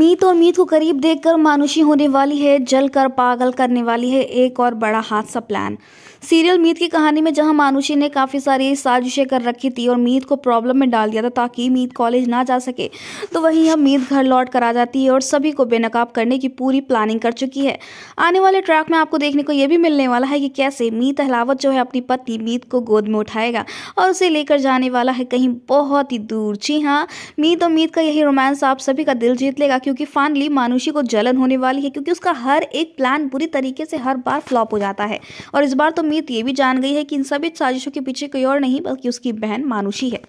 मीत और मीत को करीब देखकर मानुषी होने वाली है जल कर पागल करने वाली है एक और बड़ा हादसा प्लान सीरियल मीत की कहानी में जहां मानुषी ने काफ़ी सारी साजिशें कर रखी थी और मीत को प्रॉब्लम में डाल दिया था ताकि मीत कॉलेज ना जा सके तो वहीं अब मीत घर लौट कर आ जाती है और सभी को बेनकाब करने की पूरी प्लानिंग कर चुकी है आने वाले ट्रैक में आपको देखने को यह भी मिलने वाला है कि कैसे मीत अहलावत जो है अपनी पत्नी मीत को गोद में उठाएगा और उसे लेकर जाने वाला है कहीं बहुत ही दूर जी हाँ मीत और मीत का यही रोमांस आप सभी का दिल जीत लेगा क्योंकि फाइनली मानुषी को जलन होने वाली है क्योंकि उसका हर एक प्लान बुरी तरीके से हर बार फ्लॉप हो जाता है और इस बार तो मीत ये भी जान गई है कि इन सभी साजिशों के पीछे कोई और नहीं बल्कि उसकी बहन मानुषी है